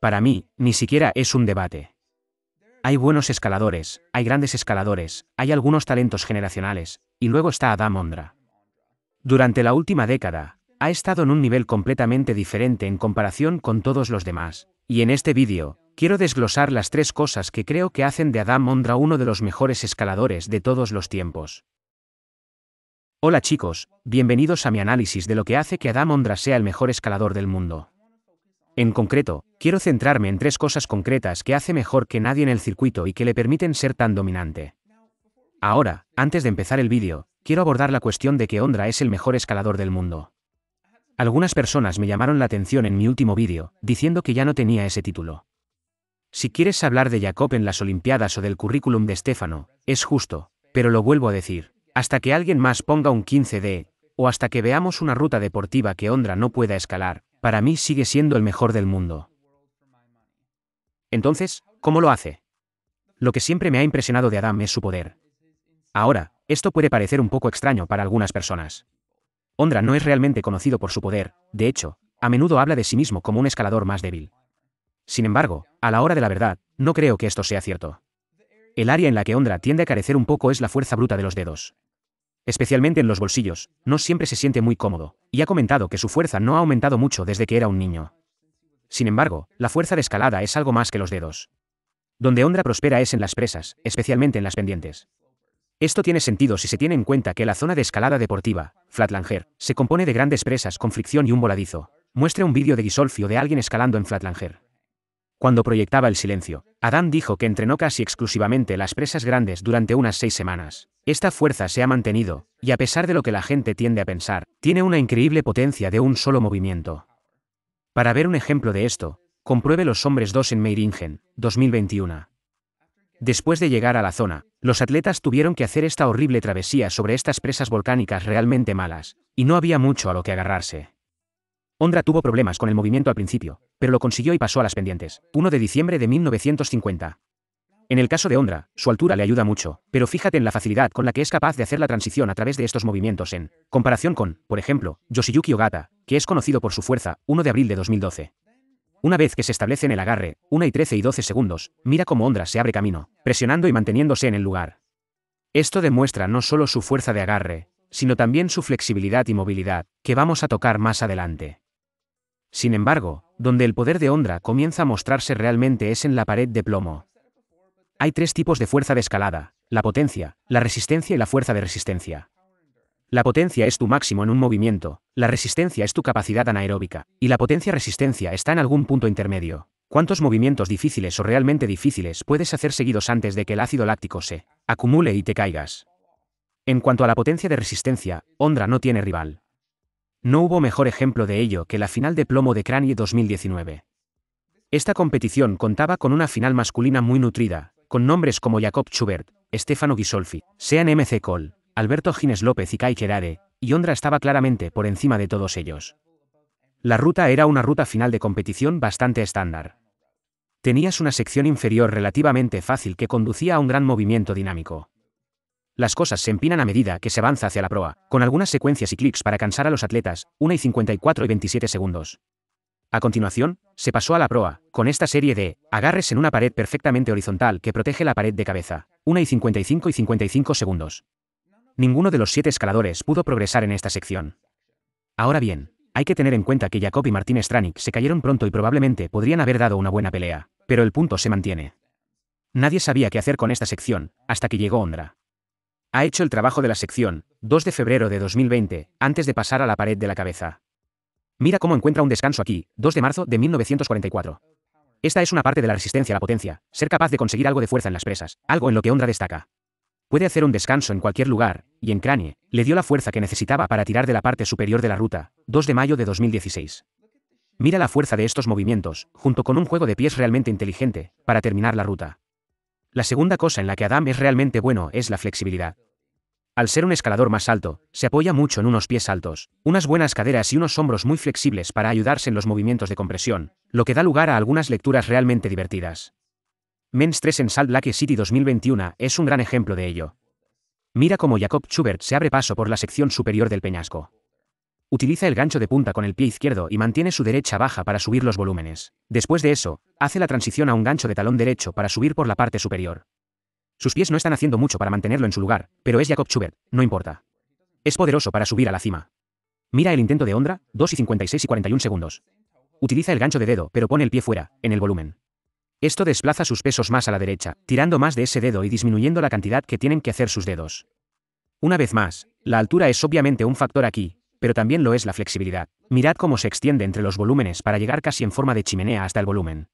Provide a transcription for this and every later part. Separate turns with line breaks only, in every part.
Para mí, ni siquiera es un debate. Hay buenos escaladores, hay grandes escaladores, hay algunos talentos generacionales, y luego está Adam Ondra. Durante la última década, ha estado en un nivel completamente diferente en comparación con todos los demás, y en este vídeo, quiero desglosar las tres cosas que creo que hacen de Adam Ondra uno de los mejores escaladores de todos los tiempos. Hola chicos, bienvenidos a mi análisis de lo que hace que Adam Ondra sea el mejor escalador del mundo. En concreto, quiero centrarme en tres cosas concretas que hace mejor que nadie en el circuito y que le permiten ser tan dominante. Ahora, antes de empezar el vídeo, quiero abordar la cuestión de que Ondra es el mejor escalador del mundo. Algunas personas me llamaron la atención en mi último vídeo, diciendo que ya no tenía ese título. Si quieres hablar de Jacob en las Olimpiadas o del currículum de Stefano, es justo, pero lo vuelvo a decir, hasta que alguien más ponga un 15D, o hasta que veamos una ruta deportiva que Ondra no pueda escalar, para mí sigue siendo el mejor del mundo. Entonces, ¿cómo lo hace? Lo que siempre me ha impresionado de Adam es su poder. Ahora, esto puede parecer un poco extraño para algunas personas. Ondra no es realmente conocido por su poder, de hecho, a menudo habla de sí mismo como un escalador más débil. Sin embargo, a la hora de la verdad, no creo que esto sea cierto. El área en la que Ondra tiende a carecer un poco es la fuerza bruta de los dedos especialmente en los bolsillos, no siempre se siente muy cómodo, y ha comentado que su fuerza no ha aumentado mucho desde que era un niño. Sin embargo, la fuerza de escalada es algo más que los dedos. Donde Ondra prospera es en las presas, especialmente en las pendientes. Esto tiene sentido si se tiene en cuenta que la zona de escalada deportiva, Flatlanger, se compone de grandes presas con fricción y un voladizo. Muestra un vídeo de Gisolfio de alguien escalando en Flatlanger. Cuando proyectaba el silencio, Adán dijo que entrenó casi exclusivamente las presas grandes durante unas seis semanas. Esta fuerza se ha mantenido, y a pesar de lo que la gente tiende a pensar, tiene una increíble potencia de un solo movimiento. Para ver un ejemplo de esto, compruebe los hombres 2 en Meiringen, 2021. Después de llegar a la zona, los atletas tuvieron que hacer esta horrible travesía sobre estas presas volcánicas realmente malas, y no había mucho a lo que agarrarse. Ondra tuvo problemas con el movimiento al principio, pero lo consiguió y pasó a las pendientes. 1 de diciembre de 1950. En el caso de Ondra, su altura le ayuda mucho, pero fíjate en la facilidad con la que es capaz de hacer la transición a través de estos movimientos en comparación con, por ejemplo, Yoshiyuki Ogata, que es conocido por su fuerza, 1 de abril de 2012. Una vez que se establece en el agarre, 1 y 13 y 12 segundos, mira cómo Ondra se abre camino, presionando y manteniéndose en el lugar. Esto demuestra no solo su fuerza de agarre, sino también su flexibilidad y movilidad, que vamos a tocar más adelante. Sin embargo, donde el poder de Ondra comienza a mostrarse realmente es en la pared de plomo. Hay tres tipos de fuerza de escalada, la potencia, la resistencia y la fuerza de resistencia. La potencia es tu máximo en un movimiento, la resistencia es tu capacidad anaeróbica, y la potencia-resistencia está en algún punto intermedio. ¿Cuántos movimientos difíciles o realmente difíciles puedes hacer seguidos antes de que el ácido láctico se acumule y te caigas? En cuanto a la potencia de resistencia, Ondra no tiene rival. No hubo mejor ejemplo de ello que la final de plomo de Crani 2019. Esta competición contaba con una final masculina muy nutrida, con nombres como Jacob Schubert, Stefano Gisolfi, Sean MC Cole, Alberto Gines López y Kai Kerare, y Ondra estaba claramente por encima de todos ellos. La ruta era una ruta final de competición bastante estándar. Tenías una sección inferior relativamente fácil que conducía a un gran movimiento dinámico. Las cosas se empinan a medida que se avanza hacia la proa, con algunas secuencias y clics para cansar a los atletas, 1 y 54 y 27 segundos. A continuación, se pasó a la proa, con esta serie de agarres en una pared perfectamente horizontal que protege la pared de cabeza, 1 y 55 y 55 segundos. Ninguno de los siete escaladores pudo progresar en esta sección. Ahora bien, hay que tener en cuenta que Jacob y Martín Stranik se cayeron pronto y probablemente podrían haber dado una buena pelea, pero el punto se mantiene. Nadie sabía qué hacer con esta sección, hasta que llegó Ondra ha hecho el trabajo de la sección, 2 de febrero de 2020, antes de pasar a la pared de la cabeza. Mira cómo encuentra un descanso aquí, 2 de marzo de 1944. Esta es una parte de la resistencia a la potencia, ser capaz de conseguir algo de fuerza en las presas, algo en lo que Ondra destaca. Puede hacer un descanso en cualquier lugar, y en Crane, le dio la fuerza que necesitaba para tirar de la parte superior de la ruta, 2 de mayo de 2016. Mira la fuerza de estos movimientos, junto con un juego de pies realmente inteligente, para terminar la ruta. La segunda cosa en la que Adam es realmente bueno es la flexibilidad. Al ser un escalador más alto, se apoya mucho en unos pies altos, unas buenas caderas y unos hombros muy flexibles para ayudarse en los movimientos de compresión, lo que da lugar a algunas lecturas realmente divertidas. Men's 3 en Salt Lake City 2021 es un gran ejemplo de ello. Mira cómo Jacob Schubert se abre paso por la sección superior del peñasco. Utiliza el gancho de punta con el pie izquierdo y mantiene su derecha baja para subir los volúmenes. Después de eso, hace la transición a un gancho de talón derecho para subir por la parte superior. Sus pies no están haciendo mucho para mantenerlo en su lugar, pero es Jacob Schubert, no importa. Es poderoso para subir a la cima. Mira el intento de Ondra, 2 y 56 y 41 segundos. Utiliza el gancho de dedo, pero pone el pie fuera, en el volumen. Esto desplaza sus pesos más a la derecha, tirando más de ese dedo y disminuyendo la cantidad que tienen que hacer sus dedos. Una vez más, la altura es obviamente un factor aquí, pero también lo es la flexibilidad. Mirad cómo se extiende entre los volúmenes para llegar casi en forma de chimenea hasta el volumen.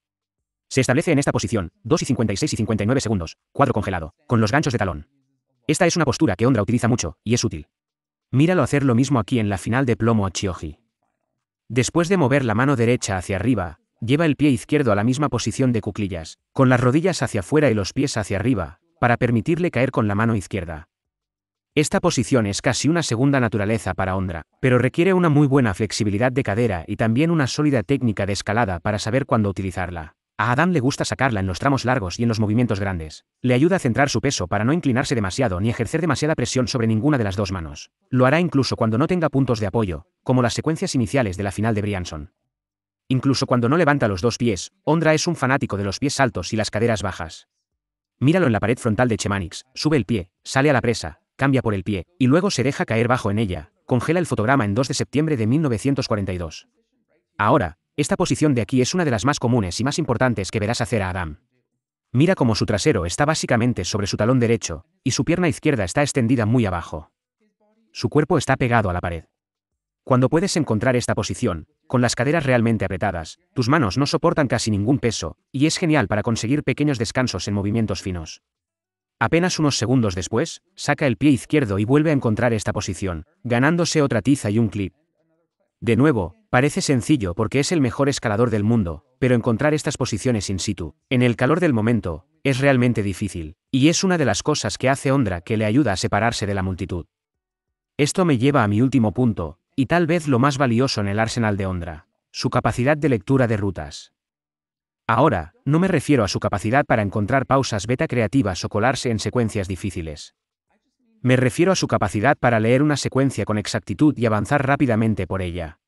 Se establece en esta posición, 2 y 56 y 59 segundos, cuadro congelado, con los ganchos de talón. Esta es una postura que Ondra utiliza mucho, y es útil. Míralo hacer lo mismo aquí en la final de plomo a Chioji. Después de mover la mano derecha hacia arriba, lleva el pie izquierdo a la misma posición de cuclillas, con las rodillas hacia afuera y los pies hacia arriba, para permitirle caer con la mano izquierda. Esta posición es casi una segunda naturaleza para Ondra, pero requiere una muy buena flexibilidad de cadera y también una sólida técnica de escalada para saber cuándo utilizarla. A Adam le gusta sacarla en los tramos largos y en los movimientos grandes. Le ayuda a centrar su peso para no inclinarse demasiado ni ejercer demasiada presión sobre ninguna de las dos manos. Lo hará incluso cuando no tenga puntos de apoyo, como las secuencias iniciales de la final de Brianson. Incluso cuando no levanta los dos pies, Ondra es un fanático de los pies altos y las caderas bajas. Míralo en la pared frontal de Chemanix, sube el pie, sale a la presa, cambia por el pie, y luego se deja caer bajo en ella, congela el fotograma en 2 de septiembre de 1942. Ahora, esta posición de aquí es una de las más comunes y más importantes que verás hacer a Adam. Mira cómo su trasero está básicamente sobre su talón derecho, y su pierna izquierda está extendida muy abajo. Su cuerpo está pegado a la pared. Cuando puedes encontrar esta posición, con las caderas realmente apretadas, tus manos no soportan casi ningún peso, y es genial para conseguir pequeños descansos en movimientos finos. Apenas unos segundos después, saca el pie izquierdo y vuelve a encontrar esta posición, ganándose otra tiza y un clip, de nuevo, parece sencillo porque es el mejor escalador del mundo, pero encontrar estas posiciones in situ, en el calor del momento, es realmente difícil, y es una de las cosas que hace Ondra que le ayuda a separarse de la multitud. Esto me lleva a mi último punto, y tal vez lo más valioso en el arsenal de Ondra, su capacidad de lectura de rutas. Ahora, no me refiero a su capacidad para encontrar pausas beta creativas o colarse en secuencias difíciles, me refiero a su capacidad para leer una secuencia con exactitud y avanzar rápidamente por ella.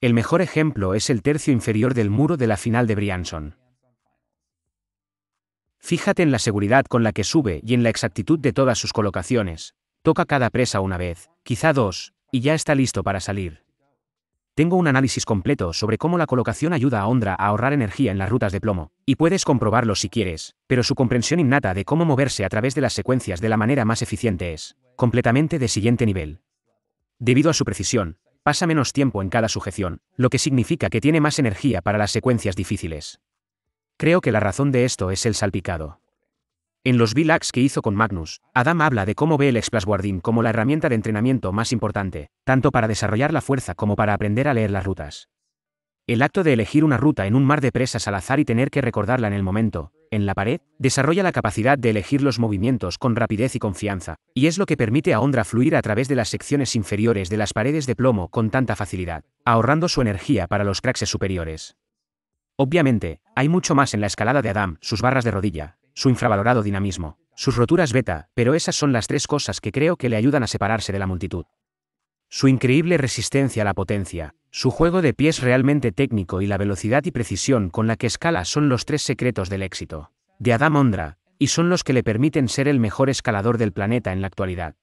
El mejor ejemplo es el tercio inferior del muro de la final de Brianson. Fíjate en la seguridad con la que sube y en la exactitud de todas sus colocaciones. Toca cada presa una vez, quizá dos, y ya está listo para salir. Tengo un análisis completo sobre cómo la colocación ayuda a Ondra a ahorrar energía en las rutas de plomo, y puedes comprobarlo si quieres, pero su comprensión innata de cómo moverse a través de las secuencias de la manera más eficiente es completamente de siguiente nivel. Debido a su precisión, pasa menos tiempo en cada sujeción, lo que significa que tiene más energía para las secuencias difíciles. Creo que la razón de esto es el salpicado. En los V-Lags que hizo con Magnus, Adam habla de cómo ve el guardín como la herramienta de entrenamiento más importante, tanto para desarrollar la fuerza como para aprender a leer las rutas. El acto de elegir una ruta en un mar de presas al azar y tener que recordarla en el momento, en la pared, desarrolla la capacidad de elegir los movimientos con rapidez y confianza, y es lo que permite a Ondra fluir a través de las secciones inferiores de las paredes de plomo con tanta facilidad, ahorrando su energía para los cracks superiores. Obviamente, hay mucho más en la escalada de Adam, sus barras de rodilla, su infravalorado dinamismo, sus roturas beta, pero esas son las tres cosas que creo que le ayudan a separarse de la multitud. Su increíble resistencia a la potencia, su juego de pies realmente técnico y la velocidad y precisión con la que escala son los tres secretos del éxito de Adam Ondra, y son los que le permiten ser el mejor escalador del planeta en la actualidad.